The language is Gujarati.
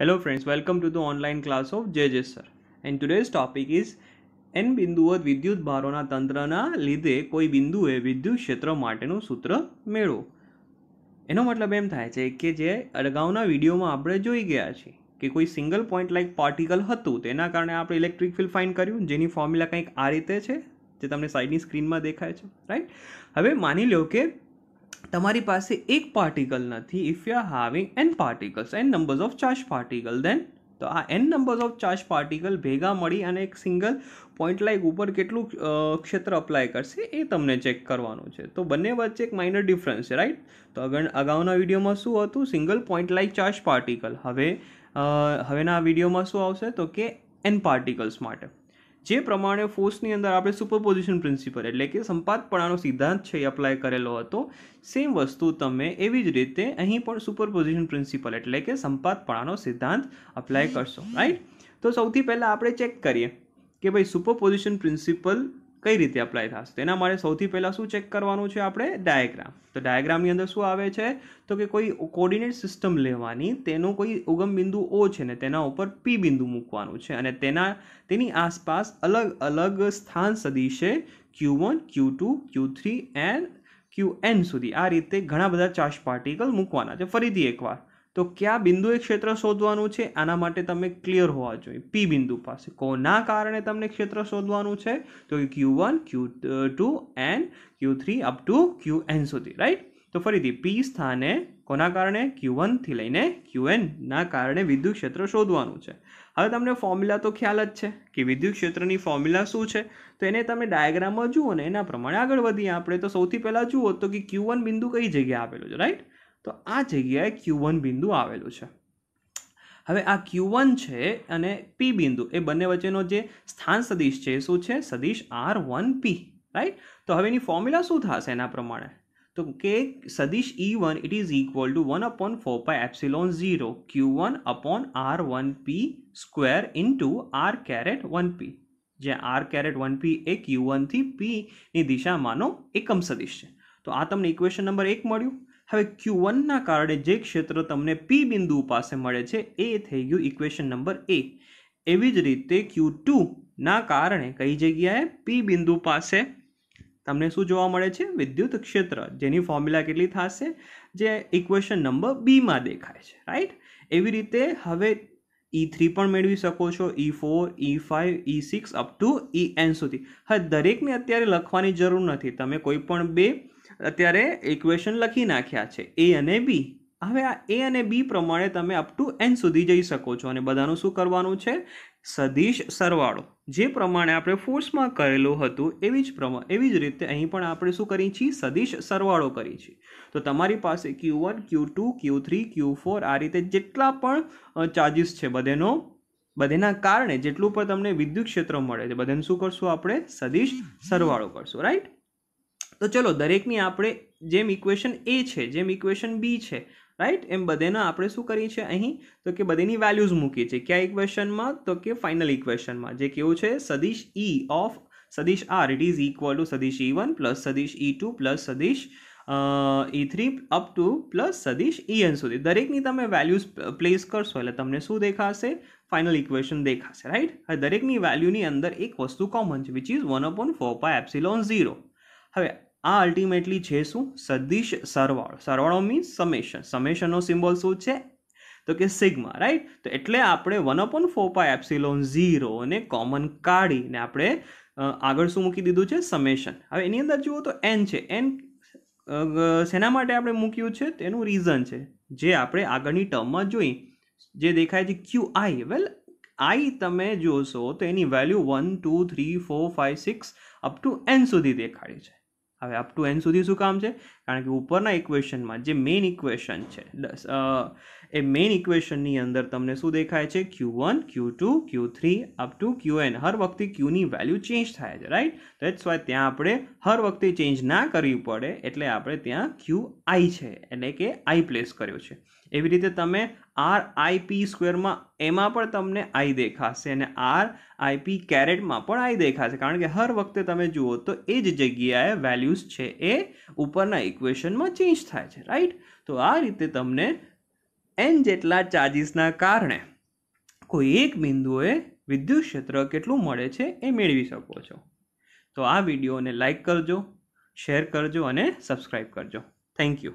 Hello friends, welcome to the online class of JJ sir. And today's topic is n બિંદુઓ વિદ્યુત ભારોના તંત્રના લીધે કોઈ બિંદુએ વિદ્યુત ક્ષેત્ર માટેનું સૂત્ર મેળવો એનો મતલબ એમ થાય છે કે જે અગાઉના વિડીયોમાં આપણે જોઈ ગયા છીએ કે કોઈ સિંગલ પોઈન્ટ લાઈક પાર્ટિકલ હતું તેના કારણે આપણે ઇલેક્ટ્રિક ફિલ્ડ ફાઇન કર્યું જેની ફોર્મ્યુલા કંઈક આ રીતે છે જે તમને સાઈડની સ્ક્રીનમાં દેખાય છે રાઈટ હવે માની લો કે તમારી પાસે એક પાર્ટિકલ નથી if you are having N particles N numbers of charge particle then તો આ N numbers of charge particle ભેગા મળી અને એક સિંગલ પોઈન્ટ લાઇક ઉપર કેટલું ક્ષેત્ર અપ્લાય કરશે એ તમને ચેક કરવાનું છે તો બંને વચ્ચે એક માઇનર ડિફરન્સ છે રાઈટ તો આગળ અગાઉના વિડીયોમાં શું હતું single point like charge particle હવે હવેના વિડીયોમાં શું આવશે તો કે એન પાર્ટિકલ્સ માટે જે પ્રમાણે ફોર્સની અંદર આપણે સુપરપોઝિશન પ્રિન્સિપલ એટલે કે સંપાતપણાનો સિદ્ધાંત છે એ અપ્લાય કરેલો હતો સેમ વસ્તુ તમે એવી જ રીતે અહીં પણ સુપરપોઝિશન પ્રિન્સિપલ એટલે કે સંપાતપણાનો સિદ્ધાંત અપ્લાય કરશો રાઈટ તો સૌથી પહેલાં આપણે ચેક કરીએ કે ભાઈ સુપરપોઝિશન પ્રિન્સિપલ કઈ રીતે એપ્લાય થશે તેના માટે સૌથી પહેલાં શું ચેક કરવાનું છે આપણે ડાયાગ્રામ તો ડાયાગ્રામની અંદર શું આવે છે તો કે કોઈ કોર્ડિનેટ સિસ્ટમ લેવાની તેનું કોઈ ઉગમ બિંદુ ઓ છે ને તેના ઉપર પી બિંદુ મૂકવાનું છે અને તેના તેની આસપાસ અલગ અલગ સ્થાન સદીશે Q one Q two Q three and Q N સુધી આ રીતે ઘણા બધા ચાર્જ પાર્ટિકલ મૂકવાના છે ફરીથી એકવાર તો કયા બિંદુએ ક્ષેત્ર શોધવાનું છે આના માટે તમે ક્લિયર હોવા જોઈએ પી બિંદુ પાસે કોના કારણે તમને ક્ષેત્ર શોધવાનું છે તો Q one Q two N Q three up to Q N સુધી રાઈટ તો ફરીથી પી સ્થાને કોના કારણે ક્યુ વનથી લઈને ક્યુ એનના કારણે વિદ્યુત ક્ષેત્ર શોધવાનું છે હવે તમને ફોર્મ્યુલા તો ખ્યાલ જ છે કે વિદ્યુત ક્ષેત્રની ફોર્મ્યુલા શું છે તો એને તમે ડાયાગ્રામમાં જુઓ ને એના પ્રમાણે આગળ વધીએ આપણે તો સૌથી પહેલાં જુઓ તો કે ક્યુ વન બિંદુ કઈ જગ્યાએ આપેલું છે રાઈટ તો આ જગ્યાએ ક્યુ વન બિંદુ આવેલું છે હવે આ ક્યુ વન છે અને પી બિંદુ એ બંને વચ્ચેનો જે સ્થાન સદીશ છે એ શું છે સદીશ આર વન પી રાઈટ તો હવે એની ફોર્મ્યુલા શું થશે એના પ્રમાણે તો કે સદીશ E one it is equal to one upon four pi epsilon zero Q one upon R one P square into R caret one P જ્યાં આર કેરેટ વન પી એ ક્યુ વનથી પીની દિશામાંનો એકમ સદીશ છે તો આ તમને ઇક્વેશન નંબર એક મળ્યું હવે ક્યુ વનના કારણે જે ક્ષેત્ર તમને પી બિંદુ પાસે મળે છે એ થઈ ગયું ઇક્વેશન નંબર એ એવી જ રીતે ક્યુ ટુના કારણે કઈ જગ્યાએ પી બિંદુ પાસે તમને શું જોવા મળે છે વિદ્યુત ક્ષેત્ર જેની ફોર્મ્યુલા કેટલી થશે જે ઇક્વેશન નંબર બીમાં દેખાય છે રાઈટ એવી રીતે હવે ઈ e થ્રી પણ મેળવી શકો છો E four E five E six up to E N સુધી હવે દરેકને અત્યારે લખવાની જરૂર નથી તમે કોઈ પણ બે અત્યારે ઇક્વેશન લખી નાખ્યા છે એ અને બી હવે આ એ અને બી પ્રમાણે તમે અપ ટુ એન સુધી જઈ શકો છો અને બધાનું શું કરવાનું છે સદીશ સરવાળો જે પ્રમાણે આપણે ફોર્સમાં કરેલું હતું એવી જ પ્રમાણે એવી જ રીતે અહીં પણ આપણે શું કરીએ છીએ સદીશ સરવાળો કરીએ છીએ તો તમારી પાસે Q one Q two Q three Q four આ રીતે જેટલા પણ ચાર્જિસ છે બધેનો બધેના કારણે જેટલું પણ તમને વિદ્યુત ક્ષેત્ર મળે છે બધાને શું કરશું આપણે સદીશ સરવાળો કરશું રાઈટ તો ચલો દરેકની આપણે જેમ ઇક્વેશન એ છે જેમ ઇક્વેશન બી છે રાઈટ એમ બધેના આપણે શું કરીએ છીએ અહીં તો કે બધીની વેલ્યુઝ મૂકીએ છીએ ક્યાં ઇક્વેશનમાં તો કે ફાઇનલ ઇક્વેશનમાં જે કેવું છે સદીશ ઈ ઓફ સદીશ R it is equal to સદીશ ઈ વન પ્લસ સદીશ ઈ ટુ પ્લસ સદીશ E three up to plus સદીશ ઈ એન સુધી દરેકની તમે વેલ્યુઝ પ્લેસ કરશો એટલે તમને શું દેખાશે ફાઇનલ ઇક્વેશન દેખાશે રાઈટ હવે દરેકની વેલ્યુની અંદર એક વસ્તુ કોમન છે which is one upon four pi epsilon zero હવે આ અલ્ટિમેટલી છે શું સદિશ સરવાળો સરવાળો મીન્સ સમેશન સમેશનનો સિમ્બોલ શું છે તો કે સિગ્મા રાઈટ તો એટલે આપણે one upon four pi zero અને કોમન કાઢીને આપણે આગળ શું મૂકી દીધું છે સમેશન હવે એની અંદર જુઓ તો એન છે એન શેના માટે આપણે મૂક્યું છે તેનું રીઝન છે જે આપણે આગળની ટર્મમાં જોઈ જે દેખાય છે ક્યુ આઈ વેલ આઈ તમે જોશો તો એની value one two three four five six up to N સુધી દેખાડી છે હવે અપ ટુ એન સુધી શું કામ છે કારણ કે ઉપરના ઇક્વેશનમાં જે મેઇન ઇક્વેશન છે એ મેઇન ઇક્વેશનની અંદર તમને શું દેખાય છે Q one Q two Q three up to Q N હર વખતે ક્યુની વેલ્યુ ચેન્જ થાય છે રાઈટ તો એટ્સ વાય ત્યાં આપણે હર વખતે ચેન્જ ના કરવી પડે એટલે આપણે ત્યાં ક્યુ આઈ છે એટલે કે આઈ પ્લેસ કર્યો છે એવી રીતે તમે આર આઈ પી સ્ક્વેરમાં એમાં પણ તમને આઈ દેખાશે અને આર આઈ પી કેરેટમાં પણ આઈ દેખાશે કારણ કે હર વખતે તમે જુઓ તો એ જ જગ્યાએ વેલ્યુ વેલ્યુઝ છે એ ઉપરના ઇક્વેશનમાં ચેન્જ થાય છે રાઈટ તો આ રીતે તમને એન જેટલા ચાર્જિસના કારણે કોઈ એક બિંદુએ વિદ્યુત ક્ષેત્ર કેટલું મળે છે એ મેળવી શકો છો તો આ વિડીયોને લાઇક કરજો શેર કરજો અને સબસ્ક્રાઈબ કરજો થેન્ક યુ